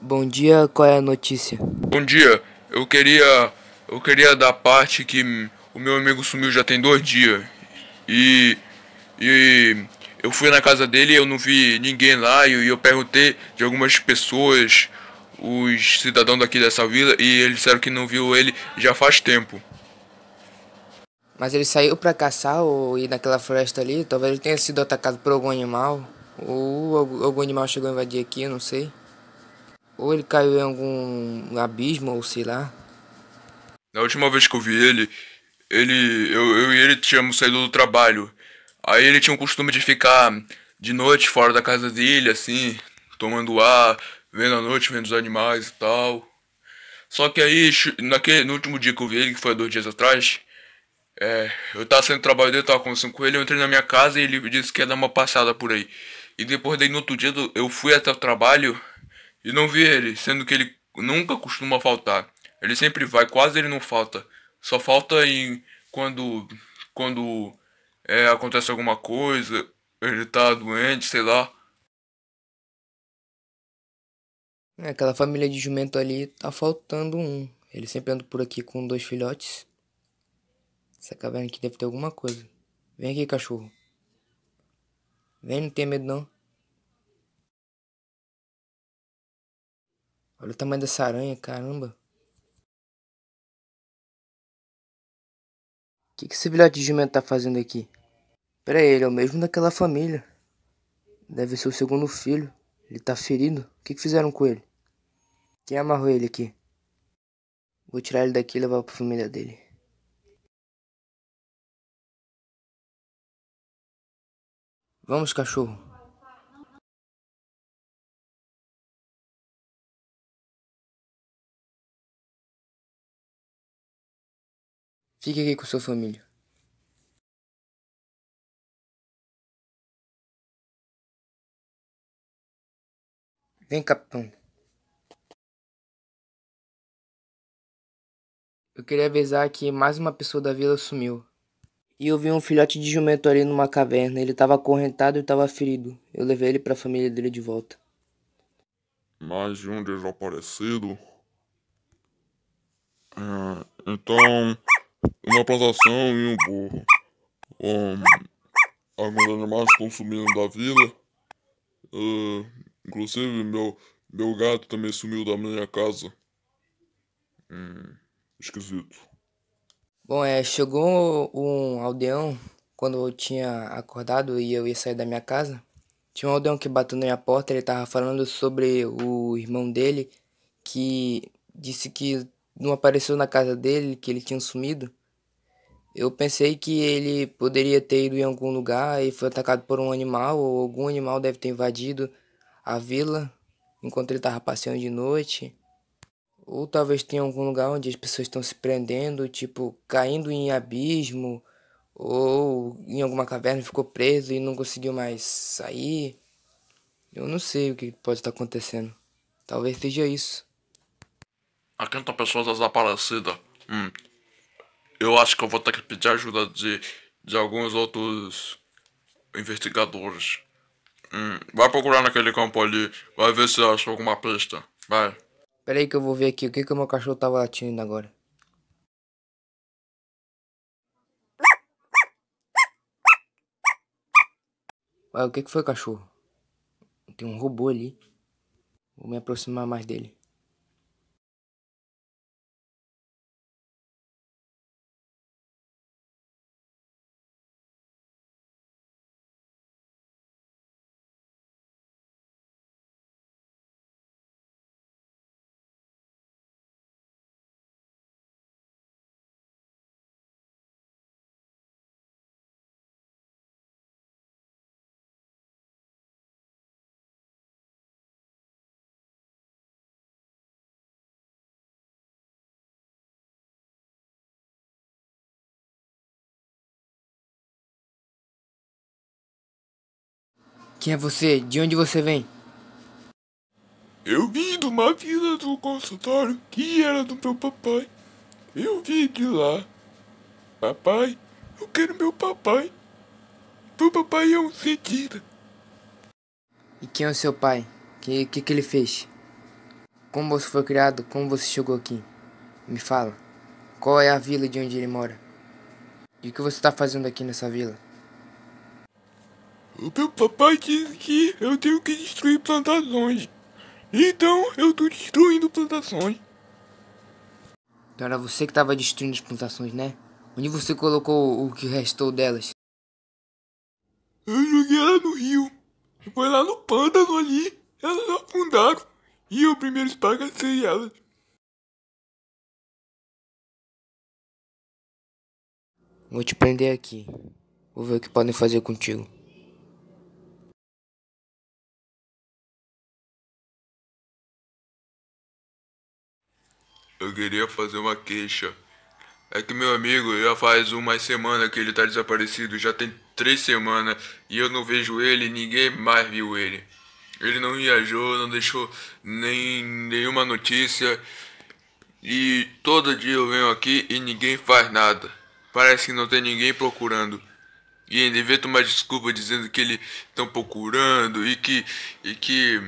Bom dia, qual é a notícia? Bom dia, eu queria. Eu queria dar parte que o meu amigo sumiu já tem dois dias. E. E. Eu fui na casa dele e eu não vi ninguém lá. E eu perguntei de algumas pessoas, os cidadãos daqui dessa vila, e eles disseram que não viu ele já faz tempo. Mas ele saiu para caçar ou ir naquela floresta ali? Talvez ele tenha sido atacado por algum animal. Ou algum animal chegou a invadir aqui, eu não sei. Ou ele caiu em algum abismo, ou sei lá. Na última vez que eu vi ele, ele eu, eu e ele tínhamos saído do trabalho. Aí ele tinha o costume de ficar de noite fora da casa dele, assim, tomando ar, vendo a noite, vendo os animais e tal. Só que aí, naquele, no último dia que eu vi ele, que foi dois dias atrás, é, eu tava saindo do trabalho dele, tava conversando com ele, eu entrei na minha casa e ele disse que ia dar uma passada por aí. E depois daí, no outro dia, eu fui até o trabalho e não vi ele, sendo que ele nunca costuma faltar. Ele sempre vai, quase ele não falta. Só falta em quando quando é, acontece alguma coisa, ele tá doente, sei lá. É, aquela família de jumento ali tá faltando um. Ele sempre anda por aqui com dois filhotes. Essa caverna aqui deve ter alguma coisa. Vem aqui, cachorro. Vem, não tem medo não. Olha o tamanho dessa aranha, caramba. O que, que esse filhote de jumento tá fazendo aqui? Pera aí, ele é o mesmo daquela família. Deve ser o segundo filho. Ele tá ferido. O que, que fizeram com ele? Quem amarrou ele aqui? Vou tirar ele daqui e levar pra família dele. Vamos, cachorro. Fique aqui é com sua família. Vem, capitão. Eu queria avisar que mais uma pessoa da vila sumiu. E eu vi um filhote de jumento ali numa caverna. Ele estava acorrentado e estava ferido. Eu levei ele para a família dele de volta. Mais de um desaparecido? É, então uma plantação e um burro. Um, alguns animais consumiram da vila. Uh, ah, inclusive, meu, meu gato também sumiu da minha casa. Hum, esquisito. Bom, é, chegou um aldeão quando eu tinha acordado e eu ia sair da minha casa. Tinha um aldeão que bateu na minha porta, ele tava falando sobre o irmão dele que disse que não apareceu na casa dele, que ele tinha sumido, eu pensei que ele poderia ter ido em algum lugar e foi atacado por um animal, ou algum animal deve ter invadido a vila enquanto ele estava passeando de noite. Ou talvez tenha algum lugar onde as pessoas estão se prendendo, tipo caindo em abismo, ou em alguma caverna ficou preso e não conseguiu mais sair. Eu não sei o que pode estar acontecendo. Talvez seja isso. A não tem pessoas desaparecidas. Hum. Eu acho que eu vou ter que pedir ajuda de, de alguns outros investigadores. Hum. Vai procurar naquele campo ali. Vai ver se acha alguma pista. Vai. Pera aí que eu vou ver aqui o que que o meu cachorro tava tá latindo agora. Ué, o que que foi, cachorro? Tem um robô ali. Vou me aproximar mais dele. Quem é você? De onde você vem? Eu vim de uma vila do consultório que era do meu papai. Eu vim de lá. Papai, eu quero meu papai. Meu papai é um cientista. E quem é o seu pai? O que, que, que ele fez? Como você foi criado? Como você chegou aqui? Me fala. Qual é a vila de onde ele mora? E o que você está fazendo aqui nessa vila? O meu papai disse que eu tenho que destruir plantações. Então eu tô destruindo plantações. Então era você que tava destruindo as plantações, né? Onde você colocou o que restou delas? Eu joguei ela no rio. Foi lá no pântano ali. Elas afundaram. E eu primeiro espagacei elas. Vou te prender aqui. Vou ver o que podem fazer contigo. eu queria fazer uma queixa. É que meu amigo já faz uma semana que ele tá desaparecido, já tem três semanas, e eu não vejo ele, ninguém mais viu ele. Ele não viajou, não deixou nem nenhuma notícia. E todo dia eu venho aqui e ninguém faz nada. Parece que não tem ninguém procurando. E ele inventa uma desculpa dizendo que ele estão procurando e que e que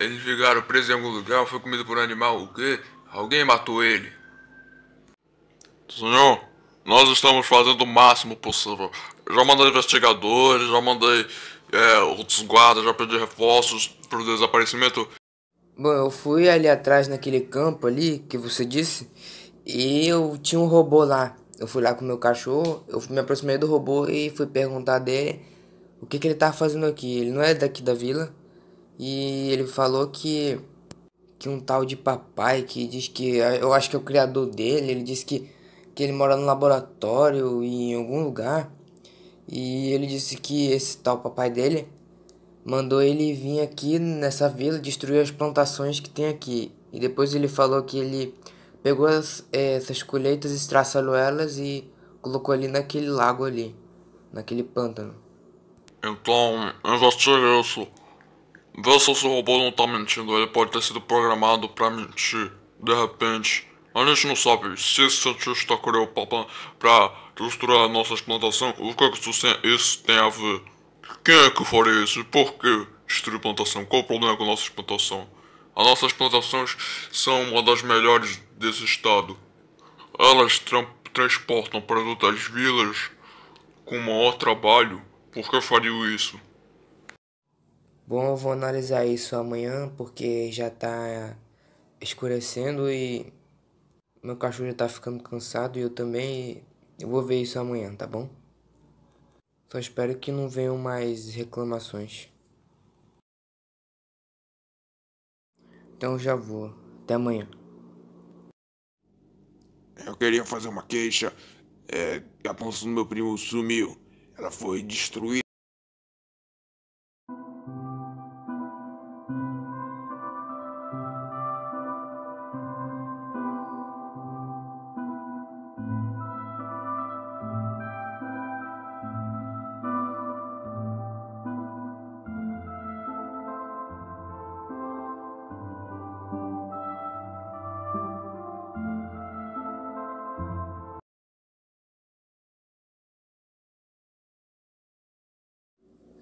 eles ficaram presos em algum lugar, foi comido por um animal, o quê? Alguém matou ele. Senhor, nós estamos fazendo o máximo possível. Já mandei investigadores, já mandei é, outros guardas, já pedi reforços pro desaparecimento. Bom, eu fui ali atrás naquele campo ali que você disse e eu tinha um robô lá. Eu fui lá com meu cachorro, eu me aproximei do robô e fui perguntar dele o que, que ele tava tá fazendo aqui. Ele não é daqui da vila. E ele falou que que um tal de papai que diz que eu acho que é o criador dele, ele disse que que ele mora no laboratório e em algum lugar. E ele disse que esse tal papai dele mandou ele vir aqui nessa vila destruir as plantações que tem aqui. E depois ele falou que ele pegou as, eh, essas colheitas, estraçalhou elas e colocou ali naquele lago ali, naquele pântano. Então, eu já sei isso. Vê se o robô não tá mentindo, ele pode ter sido programado pra mentir, de repente. A gente não sabe se esse cientista criou pra, pra destruir a nossa plantação, o que, é que isso, tem, isso tem a ver? Quem é que faria isso? Por que destruir plantação? Qual o problema com a nossa plantação? As nossas plantações são uma das melhores desse estado. Elas tra transportam para outras vilas com maior trabalho. Por que faria isso? Bom, eu vou analisar isso amanhã porque já tá escurecendo e meu cachorro já tá ficando cansado e eu também. Eu vou ver isso amanhã, tá bom? Só espero que não venham mais reclamações. Então já vou. Até amanhã. Eu queria fazer uma queixa. É, a bolsa do meu primo sumiu. Ela foi destruída.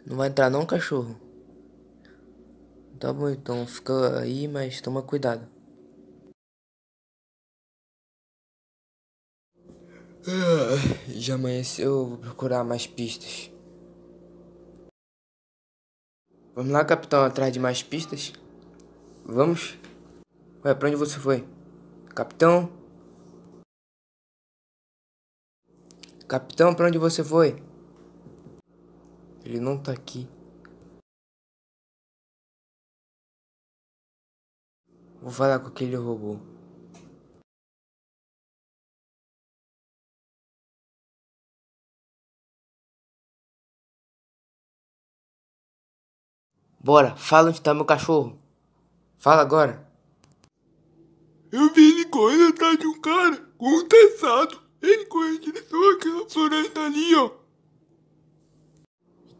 Não vai entrar não, cachorro? Tá bom então, fica aí, mas toma cuidado. Ah, já amanheceu, vou procurar mais pistas. Vamos lá, capitão, atrás de mais pistas? Vamos? Ué, pra onde você foi? Capitão? Capitão, pra onde você foi? Ele não tá aqui. Vou falar com aquele robô. Bora, fala onde tá meu cachorro. Fala agora. Eu vi ele correndo atrás de um cara com um tesado, Ele correu em direção àquela floresta ali, ó.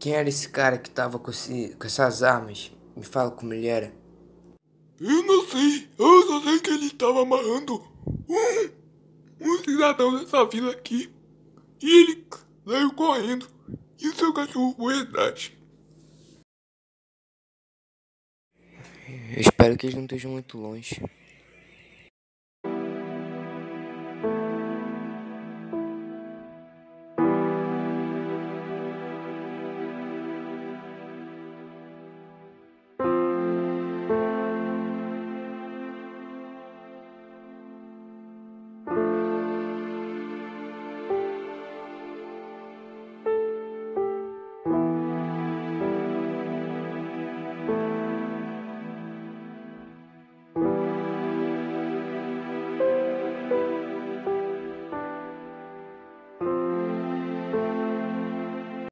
Quem era esse cara que tava com, esse, com essas armas? Me fala como ele era. Eu não sei. Eu só sei que ele tava amarrando um, um cidadão dessa vila aqui. E ele saiu correndo. E o seu cachorro foi atrás. Eu espero que eles não estejam muito longe.